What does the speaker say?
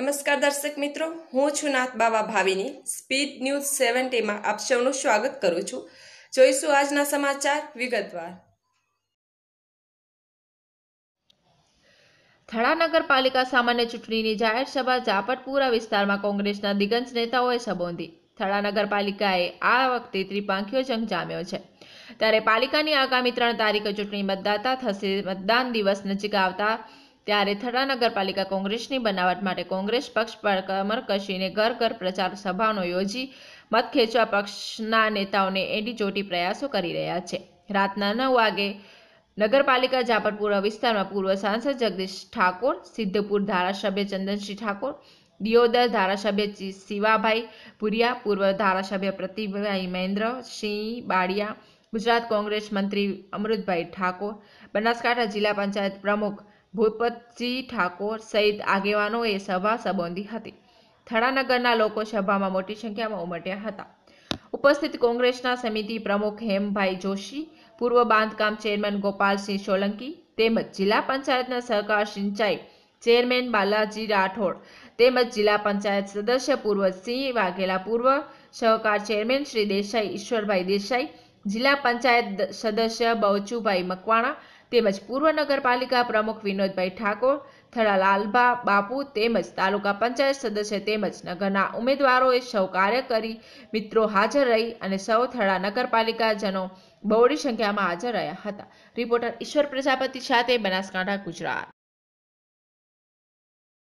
નમસ્કાર દર્શક મિત્રો હું છું નાથ બાવા ભાવિની સ્પીડ ન્યૂઝ સેવન્ટીમાં આપ સૌનું સ્વાગત કરું છું જોઈશું આજના સમાચાર વિગતવાર થડા નગરપાલિકા સામાન્ય ચૂંટણીની જાહેર સભા જાપટપુરા વિસ્તારમાં કોંગ્રેસના દિગંજ નેતાઓએ સંબોધી થડા નગરપાલિકાએ આ વખતે ત્રિપાંખીયો જંગ જામ્યો છે ત્યારે પાલિકાની આગામી ત્રણ તારીખે ચૂંટણી મતદાતા થશે મતદાન દિવસ નજીક આવતા ત્યારે થડા નગરપાલિકા કોંગ્રેસની બનાવટ માટે કોંગ્રેસ પક્ષ પર કમર કસીને ઘર ઘર પ્રચાર સભાનો યોજી મત ખેંચવા પક્ષના નેતાઓને એડીચોટી પ્રયાસો કરી રહ્યા છે રાતના નવ વાગે નગરપાલિકા જાપરપુરા વિસ્તારમાં પૂર્વ સાંસદ જગદીશ ઠાકોર સિદ્ધપુર ધારાસભ્ય ચંદનસિંહ ઠાકોર દિયોદર ધારાસભ્ય શિવાભાઈ પુરિયા પૂર્વ ધારાસભ્ય પ્રતિભાઈ મહેન્દ્ર સિંહ બાળિયા ગુજરાત કોંગ્રેસ મંત્રી અમૃતભાઈ ઠાકોર બનાસકાંઠા જિલ્લા પંચાયત પ્રમુખ ભૂપતજી ઠાકોર સહિત આગેવાનોએ સભા સંબોધી હતી થડાનગરના લોકો સભામાં મોટી સંખ્યામાં ઉમટ્યા હતા ઉપસ્થિત કોંગ્રેસના સમિતિ પ્રમુખ હેમભાઈ જોશી પૂર્વ બાંધકામ ચેરમેન ગોપાલસિંહ સોલંકી તેમજ જિલ્લા પંચાયતના સહકાર સિંચાઈ ચેરમેન બાલાજી રાઠોડ તેમજ જિલ્લા પંચાયત સદસ્ય પૂર્વ સિંહ વાઘેલા પૂર્વ સહકાર ચેરમેન શ્રી દેસાઈ ઈશ્વરભાઈ દેસાઈ જિલ્લા પંચાયત સદસ્ય બવચુભાઈ મકવાણા તેમજ પૂર્વ નગરપાલિકા પ્રમુખ વિનોદભાઈ ઠાકોર થરાલ લાલભા બાપુ તેમજ તાલુકા પંચાયત સદસ્ય તેમજ નગરના ઉમેદવારોએ સૌ કાર્ય કરી મિત્રો હાજર રહી અને સૌ થરા નગરપાલિકાજનો બહોળી સંખ્યામાં હાજર રહ્યા હતા રિપોર્ટર ઈશ્વર પ્રજાપતિ સાથે બનાસકાંઠા ગુજરાત